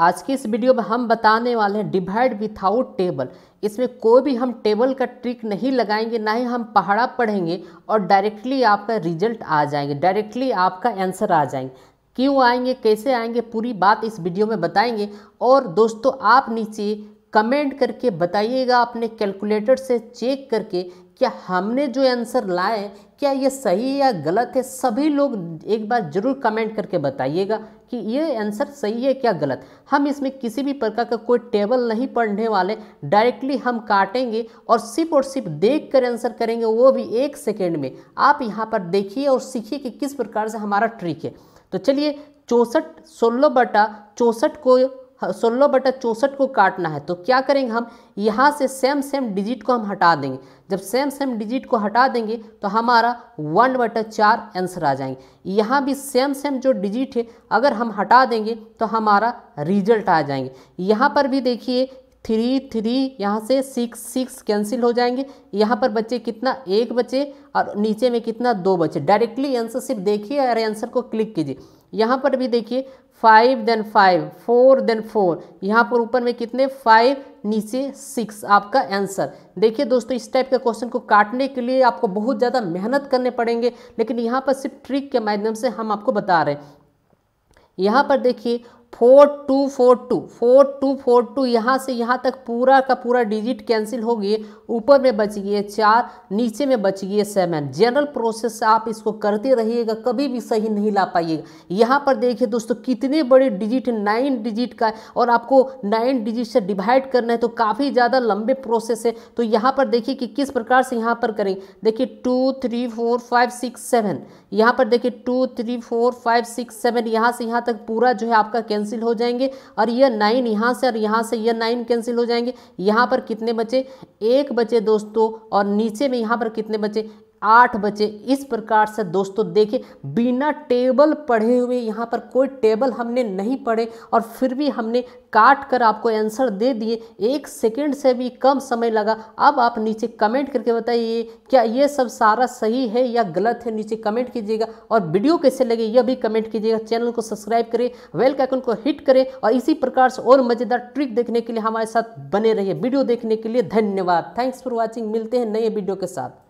आज की इस वीडियो में हम बताने वाले हैं डिवाइड विथआउट टेबल इसमें कोई भी हम टेबल का ट्रिक नहीं लगाएंगे ना ही हम पहाड़ा पढ़ेंगे और डायरेक्टली आपका रिजल्ट आ जाएंगे डायरेक्टली आपका आंसर आ जाएंगे क्यों आएंगे कैसे आएंगे पूरी बात इस वीडियो में बताएंगे और दोस्तों आप नीचे कमेंट करके बताइएगा अपने कैलकुलेटर से चेक करके क्या हमने जो आंसर लाए क्या ये सही है या गलत है सभी लोग एक बार ज़रूर कमेंट करके बताइएगा कि ये आंसर सही है क्या गलत हम इसमें किसी भी प्रकार का कोई टेबल नहीं पढ़ने वाले डायरेक्टली हम काटेंगे और सिर्फ और सिर्फ देख कर आंसर करेंगे वो भी एक सेकेंड में आप यहाँ पर देखिए और सीखिए कि किस प्रकार से हमारा ट्रिक है तो चलिए चौंसठ सोलह बटा चौंसठ को हाँ, सोलह बटा चौंसठ को काटना है तो क्या करेंगे हम यहाँ से सेम सेम डिजिट को हम हटा देंगे जब सेम सेम डिजिट को हटा देंगे तो हमारा वन बटा चार आंसर आ जाएंगे यहाँ भी सेम सेम जो डिजिट है अगर हम हटा देंगे तो हमारा रिजल्ट आ जाएंगे यहाँ पर भी देखिए थ्री थ्री यहाँ से सिक्स सिक्स कैंसिल हो जाएंगे यहाँ पर बच्चे कितना एक बचे और नीचे में कितना दो बचे डायरेक्टली आंसर सिर्फ देखिए और आंसर को क्लिक कीजिए यहाँ पर भी देखिए five then five four then four यहाँ पर ऊपर में कितने फाइव नीचे सिक्स आपका आंसर देखिए दोस्तों इस टाइप के क्वेश्चन को काटने के लिए आपको बहुत ज़्यादा मेहनत करने पड़ेंगे लेकिन यहाँ पर सिर्फ ट्रिक के माध्यम से हम आपको बता रहे हैं यहाँ पर देखिए four two four two four two four two यहाँ से यहाँ तक पूरा का पूरा डिजिट कैंसिल हो गए ऊपर में बच गए चार नीचे में बच गए सेवन जनरल प्रोसेस से आप इसको करते रहिएगा कभी भी सही नहीं ला पाइएगा यहाँ पर देखिए दोस्तों कितने बड़े डिजिट नाइन डिजिट का और आपको नाइन डिजिट से डिवाइड करना है तो काफ़ी ज़्यादा लंबे प्रोसेस है तो यहाँ पर देखिए कि किस प्रकार से यहाँ पर करेंगे देखिए two three four five six seven यहाँ पर देखिए two three four five six seven यहाँ से यहाँ तक पूरा जो है आपका कैंसिल कैंसिल हो जाएंगे और ये नाइन यहाँ से और यहाँ से ये नाइन कैंसिल हो जाएंगे यहाँ पर कितने बचे एक बचे दोस्तों और नीचे में यहाँ पर कितने बचे आठ बचे इस प्रकार से दोस्तों देखिए बिना टेबल पढ़े हुए यहाँ पर कोई टेबल हमने नहीं पढ़े और फिर भी हमने काट कर आपको आंसर दे दिए एक सेकंड से भी कम समय लगा अब आप नीचे कमेंट करके बताइए क्या ये सब सारा सही है या गलत है नीचे कमेंट कीजिएगा और वीडियो कैसे लगे यह भी कमेंट कीजिएगा चैनल को सब्सक्राइब करें वेल आइकन को हिट करें और इसी प्रकार से और मज़ेदार ट्रिक देखने के लिए हमारे साथ बने रहिए वीडियो देखने के लिए धन्यवाद थैंक्स फॉर वॉचिंग मिलते हैं नए वीडियो के साथ